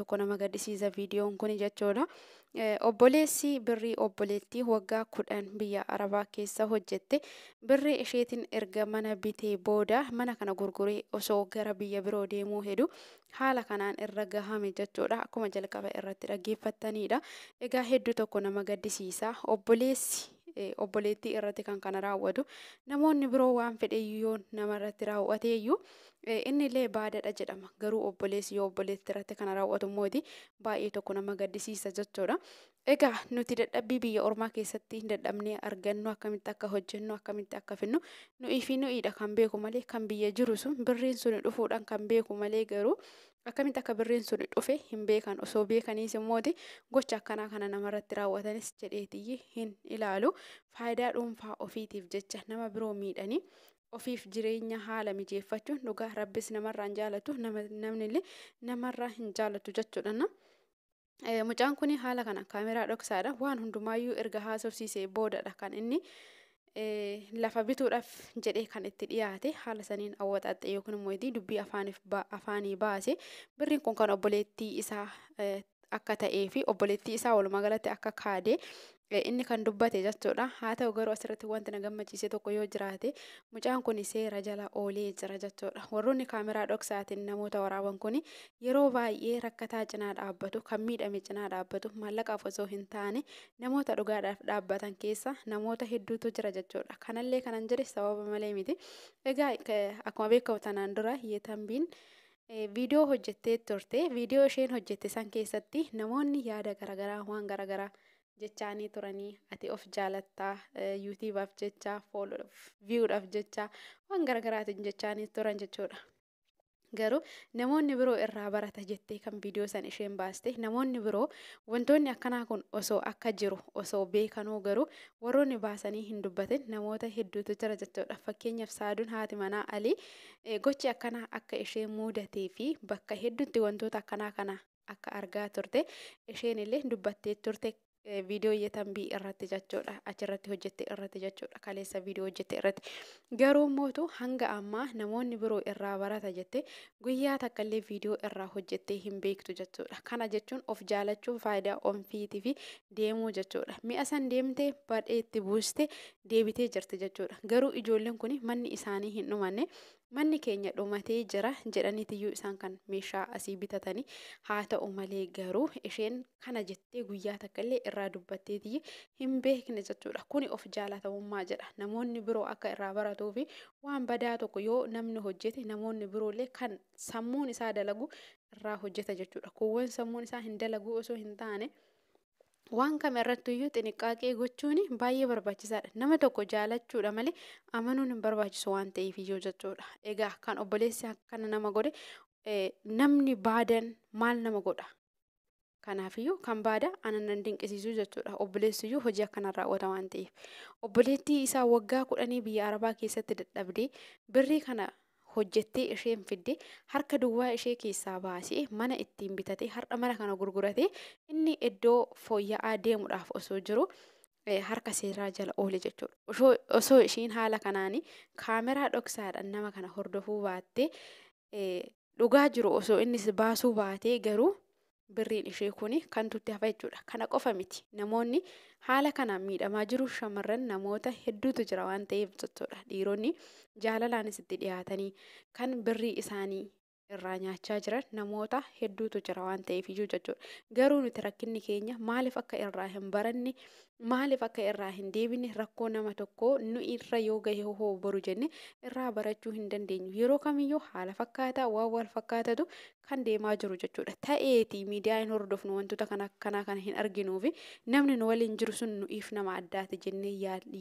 tokko nama gaddisiisa viidiyoon kun jechuudha. Eh, obboleessi birrii obboleettii waggaa kudhan biyya arabaa keessa hojjette birrii isheetiin erga mana bitee booda mana kana gurguree osoo gara biyya biroo deemuu hedu haala kanaan irra gahame jechuudha. Akkuma jalqaba irratti dhaggeeffattanidha. Egaa hedduu tokko nama gaddisiisa. Obboleessi eh, obboleettii irratti kan kana raawwatu namoonni biroo waan fedheeyyuu yoo irratti raawwateeyyu. Eh, inni illee baadaadha jedhama. Garuu obboleessi yoo obboleetti irratti kana raawwatu immooti baay'ee tokko nama gaddisiisa jechuudha. Egaa nuti dadhabbii biyya ormaa keessatti hin dadhabnee argannu akkamitti akka hojjennu akkamitti akka finnu nu'ii fi nu'iidha kan beeku malee kan biyya jiru sun birriin sun dhufuudhaan kan beeku malee garuu akkamitti akka birriin sun dhufe hin beekan osoo beekaniis immooti gocha akkanaa kana nama irratti raawwatanis jedheetiyyi hin ilaalu faayidaa dhuunfaa ofiitiif jecha nama biroo miidhanii ofiif jireenya haala mijeeffachuun dhugaa rabbis namarraa hin jaalatu namnillee namarraa hin jaalatu jechuudha. E, mucaan kuni haala kana kaameraa dhoksaadha waan hundumaayyuu erga haasofsiisee boodadha kan inni e, lafa bituudhaaf jedhee kan itti dhiyaate haala saniin hawwatatte yookiin immoo dubbii afaanii baase birriin kun kan obboleettii isaa e, akka ta'ee fi obboleettii isaa walumaa galatti akka kaade. inni kan dubbate jechuudha haa ta'u garuu asirratti wanti na gammachiise tokko yoo jiraate mucaan kun seera jala oolee jira jechuudha warroonni kaameraa dhoksaatiin namoota waraaban kuni yeroo baay'ee rakkataa cinaa dhaabbatu kan miidhame cinaa dhaabbatu maallaqaaf osoo hin taane namoota dhugaadhaaf dhaabbatan keessa namoota hedduutu jira jechuudha kanallee kanan jedhe sababa malee miti egaa akkuma beekamu tanaan dura yeetambiin. Viidiyoo hojjettee turte viidiyoo isheen hojjette san keessatti namoonni yaada garaagaraa waan garaagaraa jechaanii turanii ati of jaalattaa yuutiibaaf jechaa fooluudhaaf viyuudhaaf jechaa waan gargaraatiin jechaanii turan jechuudha. Garuu namoonni biroo irraa barata jettee kan viidiyoo san isheen baaste namoonni biroo wantoonni akkanaa kun osoo akka jiru osoo beekanuu garuu warroonni baasanii hin dubbatin namoota hedduutu jira jechuudha. Fakkeenyaaf saaduun haati manaa alii eh, gochi akkanaa akka ishee muudatee fi bakka hedduutti wantoota akkanaa kana akka argaa turte isheen illee dubbattee turte Eh, viidiyoo tambii irratti jechuudha achirratti hojjette irratti jechuudha kaleessa viidiyoo hojjette irratti garuu mootu hanga ammaa namoonni biroo irraa barata jette guyyaa takkallee viidiyoo irraa hojjettee hin beektu jechuudha kana jechuun of jaalachuu faayidaa onfiitii fi deemuu jechuudha mi'a san deemtee badheetti buuste deebitee jirti jechuudha garuu ijoolleen kun manni isaanii hin dhumanne manni keenya dhumatee jira jedhanitiyyuu isaan kan meeshaa asii bitatanii haa ta'u malee garuu isheen kana jettee guyyaa illee irraa dubbatteetiyye hin beekne jechuudha kuni of jaalatamummaa jedha namoonni biroo akka irraa baratuu fi waan badaa tokko yoo namni hojjete namoonni biroollee kan sammuun isaa dalagu irraa hojjeta jechuudha kuuwwan sammuun isaa hin dalagu osoo hin taane. waan kame irrattuyyuu xixiqqaaqee gochuun baay'ee barbaachisaadha. Nama tokko jaalachuudha malee amanuun hin barbaachisu waan ta'eef iyyuu jechuudha. Egaa kan obboleessi akkana nama godhe e, namni baadan maal nama godha? Kanaafiyyuu kan baada anan dinqisiisuu jechuudha. Obboleessiyyuu hojii akkanaan raawwata waan ta'eef. Obboleettii isaa waggaa kudhanii biyya Arabaa keessatti dadhabdee birrii kana hojjettee isheen fidde harka duwwaa ishee keessaa baasee mana ittiin bitatee har'a mana kana gurguratee inni iddoo fooyya'aa deemuudhaaf osoo jiru eh, harka seeraa jala oole jechuudha. Osoo ishiin haala kanaani kaameraa dhoksaadha nama kana hordofuu baattee eh, dhugaa jiru osoo innis baasuu baatee garuu. birriin ishee kuni kan tutti hafa jechuudha. Kana qofa miti. Namoonni haala kanaan miidhamaa jiru shamarran namoota hedduutu jira waan ta'eef jechuudha. Dhiironni jaalalaanis itti dhiyaatanii kan birrii isaanii irraa nyaachaa jiran namoota hedduutu jira waan ta'eef iyyuu jechuudha. Garuu nuti rakkinni keenya maaliif akka irraa hin baranne maaliif akka irraa hin deebine rakkoo nama tokkoo nu irra yoo gahe hoo boru jenne irraa barachuu hin dandeenyu. Yeroo kamiyyuu haala fakkaataa waan wal fakkaatatu kan deemaa jiru jechuudha. Ta'eeti miidiyaa hin hordofnu wantoota kana akkanaa kana hin arginuufi namni nu waliin jiru sun nu if nama addaati jenne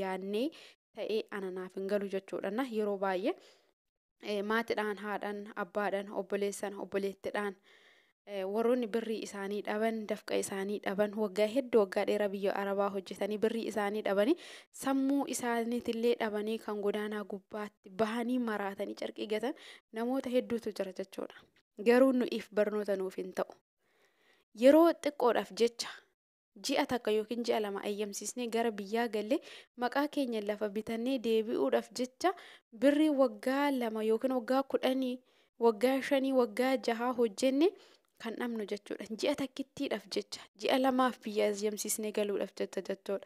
yaadnee ta'ee ananaaf hin galu jechuudha. Yeroo baay'ee. Eh, maatidhaan, haadhaan, abbaadhaan, obboleessan obboleettidhaan eh, warroonni birrii isaanii dhaban dafqa isaanii dhaban waggaa hedduu waggaa dheeraa biyya arabaa hojjetanii birrii isaanii dhabanii sammuu isaaniitillee dhabanii kan godaanaa gubbaatti bahanii maraatanii carqii gatan namoota hedduutu jira jechuudha. Garuu nu'iif barnoota nuuf hin ta'u. Yeroo xiqqoodhaaf jecha ji'a takka yookiin ji'a lama ayyamsiisnee gara biyyaa gallee maqaa keenya lafa bitannee deebi'uudhaaf jecha birri waggaa lama yookiin waggaa kudhanii waggaa shanii waggaa jahaa hojjenne kan dhabnu jechuudha ji'a takkittiidhaaf jecha ji'a lamaaf biyya ayyamsiisnee galuudhaaf jecha dha.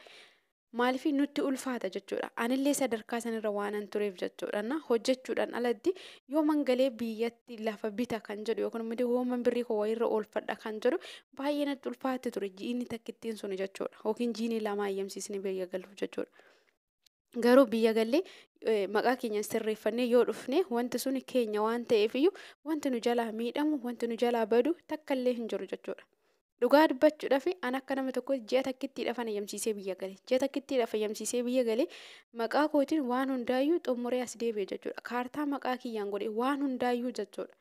Maaliifii nutti ulfaata jechuudha. Anillee sadarkaa sanarra waanan tureef jechuudha. Hojjechuudhaan alatti yoo mangalee biyyatti lafa bita kan jedhu yookaan immoo wooman birrii koo wayiirra oolfadha kan jedhu baay'ee natti ulfaatti ture jiini takkittiin ittiin suni jechuudha. Yookiin jiini lama ayyamsiisni biyya galuuf jechuudha. Garuu biyya gallee e, maqaa keenya sirreeffannee yoo dhufne wanti suni keenya waan ta'eef ta'eefiyyuu wanti nu jalaa miidhamu wanti nu jalaa badu takka illee hin jiru jechuudha. Dhugaa dubbachuudhaaf an akka nama tokko ji'a takkittii dhafan yamsiisee biyya galee, Ji'a takkiitti dhafan yamsiisee biyya gale maqaa kootiin waan hundaayyuu xumuree as deebi'e jechuudha. Kaartaa maqaa kiyyaan godhe waan hundaayyuu jechuudha.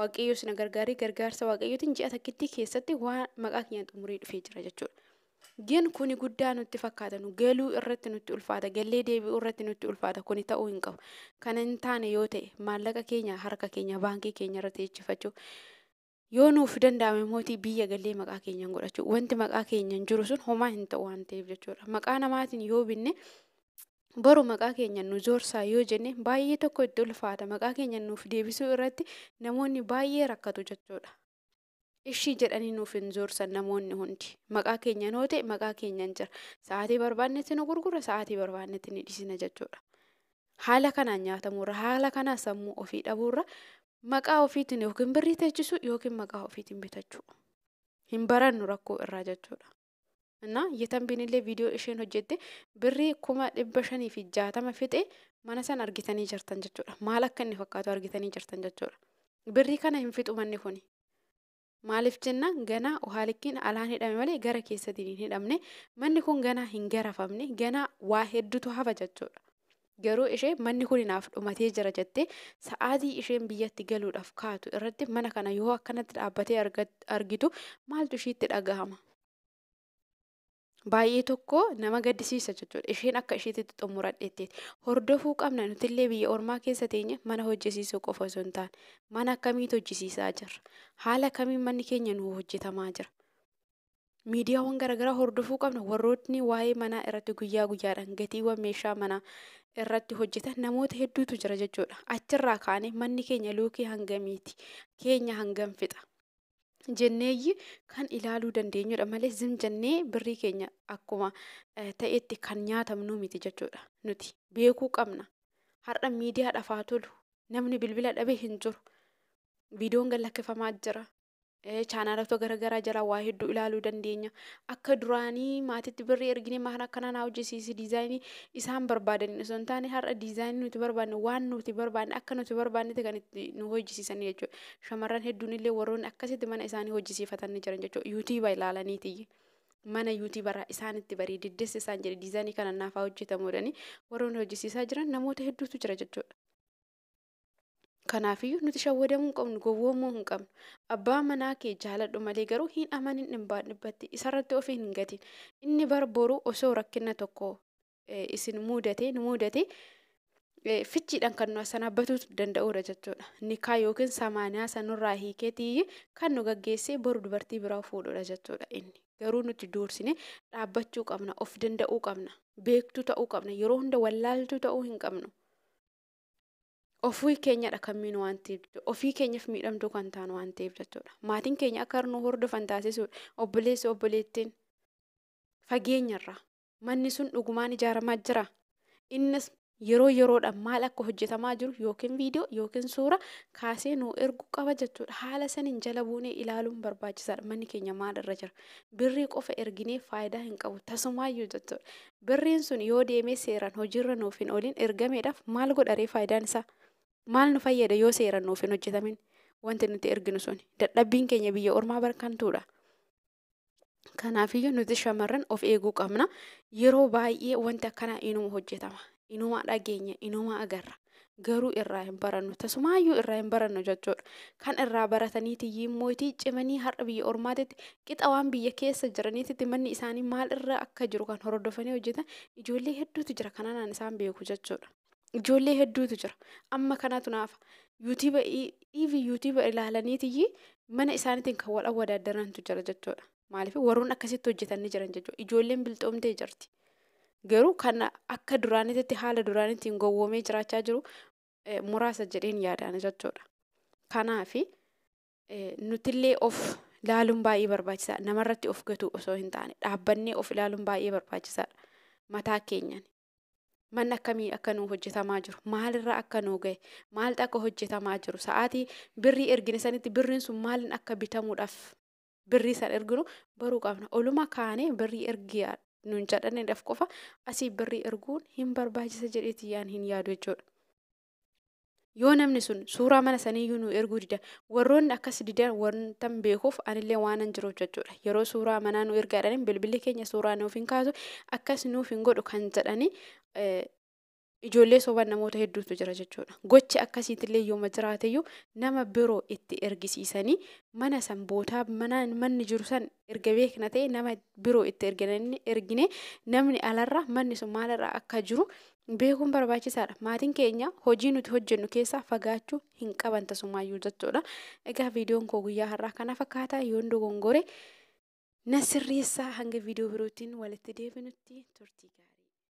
Waaqayyoos na gargaarii gargaarsa waaqayyootiin ji'a takkittii keessatti waan maqaa kiyyaan xumuree dhufee jira jechuudha. Ji'an kuni guddaa nutti fakkaata galuu irratti nutti ulfaata galee deebi'uu irratti nutti ulfaata kuni ta'uu hin qabu. Kana hin taane yoo ta'e yoo nuuf danda'ame mootii biyya galee maqaa keenyaan godhachuu wanti maqaa keenyaan jiru sun homaa hin ta'u waan ta'eef jechuudha maqaa namaatiin yoo binne baru maqaa keenya nu joorsaa yoo jenne baay'ee tokko itti ulfaata maqaa keenya nuuf deebisuu irratti namoonni baay'ee rakkatu jechuudha ishii jedhanii nuuf hin joorsan namoonni hundi maqaa keenyaan hoo maqaa keenyaan jira sa'aatii barbaannetti nu gurgura sa'aatii barbaannetti ni dhisina jechuudha haala kanaan nyaatamurra haala kanaan sammuu ofii dhabuurra maqaa ofiitiin yookiin birrii teechisu yookiin maqaa ofiitiin bitachuu hin barannu rakkoo irraa jechuudha. Innaa yetambiin illee viidiyoo isheen hojjette birrii kuma dhibba shanii fi jaatama fixe mana sana argitanii jirtan jechuudha. Maal akka inni fakkaatu argitanii jirtan jechuudha. Birrii kana hin fixu manni kuni. Maaliif jenna ganaa uhaalikkiin alaan hidhame malee gara keessatti hin hidhamne manni kun ganaa hin garafamne ganaa waa hedduutu hafa jechuudha. Garuu ishee manni kun naaf dhumatee jira jettee sa'aatii isheen biyyatti galuudhaaf kaatu irratti mana kana yoo akkanatti dhaabbatee argitu maaltu ishiitti dhagahama? Baay'ee tokko nama gaddisiisa jechuudha. Isheen akka isheetitti xumuradheetteeti. Hordofuu qabna nutillee biyya ormaa keessa teenye mana hojjesiisuu qofa osoo hin taane mana akkamiitu hojjisiisaa jira? Haala kamiin manni keenya nuu hojjetamaa jira? miidiyaawwan garaagaraa hordofuu qabna warrootni waa'ee manaa irratti guyyaa guyyaadhaan gatiiwwan meeshaa manaa irratti hojjetan namoota hedduutu jira jechuudha achirraa kaanee manni keenya luukii hangamiiti keenya hangam fixa jenneeyyi kan ilaaluu dandeenyudha malee zim jennee birrii keenya akkuma eh, ta'etti kan nyaatamnu miti jechuudha nuti beekuu qabna hardhan miidiyaa dhafaa tolu namni bilbila dhabe hin jiru viidiyoon gallakkifamaa jira Eh, chaanala gara garaa jala waa hedduu ilaaluu dandeenya. Akka duraanii maatitti birrii erginee maal akkanaa naa isaan barbaadaniin osoo hin taane har'a nuti barbaadne waan nuti barbaadne akka nuti kan itti hojjisiisan jechuudha. Shamarran hedduun illee warroonni akkasitti mana isaanii hojjisiifatan ni jiran jechuudha. ilaalanii Mana yuutiibarraa isaan itti bareediddeessa isaan jedhe diizaayinii kana naafaa warroonni hojjisiisaa jiran namoota hedduutu jira jechuudha. Kanaafiyyuu nuti shawwadamuu hin qabnu, gowwoomuu hin qabnu. Abbaa manaa kee jaaladhu malee garuu hin amanin hin Isarratti of hin gatin. Inni barboruu osoo rakkina tokko e, isin mudate nu mudate e, fichiidhaan kan nu sana batuu danda'uudha jechuudha. Nikaa yookiin samaaniyaa sanurraa hiikeetii kan nu gaggeessee boru dubartii biraa fuudhuudha jechuudha inni. Garuu nuti dursine dhaabbachuu qabna, of danda'uu qabna, beektuu ta'uu qabna, yeroo hunda wallaaltuu ta'uu hin qabnu. ofii keenyadha kan miinu waan ta'eef ofii keenyaaf miidhamtuu kan taanu waan ta'eef jechuudha maatiin keenya akka harnuu hordofan taasisuudha obboleessi obboleettiin fageenyarra manni sun dhugumaan ijaaramaa jira innis yeroo yeroodhaan maal akka hojjetamaa jiru yookiin viidiyoo yookiin suura kaasee nuu ergu qaba jechuudha haala saniin jala buunee barbaachisaa dha. manni keenya maal irra jira birrii qofa erginee faayidaa hin qabu tasumaayyuu jechuudha birriin sun yoo deemee seeraan hojiirra nuuf hin ooliin ergameedhaaf maal nu fayyada yoo seeraan nuuf hin hojjetamin wanti nuti erginu sun dadhabbiin keenya biyya ormaa barkantuudha. Kanaafiyyuu nuti shamarran of eeguu qabna yeroo baay'ee wanti akkanaa inuma hojjetama inuma dhageenya inuma agarra garuu irraa hin barannu tasumaayyuu irraa hin barannu jechuudha kan irraa barataniiti yimmootii cimanii har'a biyya ormaatitti qixa waan biyya keessa jiraniititti manni isaanii maal irra akka jiru kan hordofanii hojjetan ijoollee hedduutu jira kanaan isaan beeku jechuudha. Ijoollee hedduutu jira. Amma kanatu tunaafa Yuutiiba iivi yuutiiba ilaalaniitii mana isaaniitiin kan wal awwadaaddaraantu jira jechuudha. Maaliif warroonni akkasitti hojjetan ni jiran jechuudha. Ijoolleen bilxoomtee jirti. Garuu kan akka duraaniitti haala duraaniitiin gowwoomee jiraachaa jiru e, muraasa jedheen yaadaan jechuudha. Kanaafi e, nutillee of ilaaluun baay'ee barbaachisaadha. Namarratti of gatuu osoo hin taane dhaabbannee of ilaaluun baay'ee barbaachisaadha. Mataa keenyan. manni akkamii akka nu hojjetamaa jiru Maalirra akka nu ga'e maaltu akka hojjetamaa jiru sa'aatii birrii ergine sanitti birriin sun maalin akka bitamuudhaaf birrii san erginu baruu qabna oluma kaanee birrii ergiyaa nuun jedhanidhaaf qofa asii birrii erguun hin barbaachisa jedheeti hin yaadu jechuudha. yoo namni sun suuraa mana saniiyyuu nu erguu dida warroonni akkas didan wantan beekuuf anillee waanan jiruuf jechuudha yeroo suuraa manaa nu ergaadhaniin bilbilli keenya suuraa nuuf hin kaasu akkas nuuf hin godhu kan jedhanii eh, ijoollee sobaan namoota hedduutu jira jechuudha. Gochi akkasiitillee yooma jiraateyyuu nama biroo itti ergisiisanii mana san sanbootaa manni jiru san erga beekna ta'e nama biroo itti ergine namni alarra manni sun maalirraa akka jiru. Beekuun barbaachisaadha. Maatiin keenya hojii nuti hojjennu keessaa fagaachuu hin qaban tasumaayyuu jechuudha. Egaa viidiyoon koo guyyaa har'aa kana fakkaata. Yoon dogongore na sirreessaa hanga viidiyoo birootiin walitti deebinutti turtii.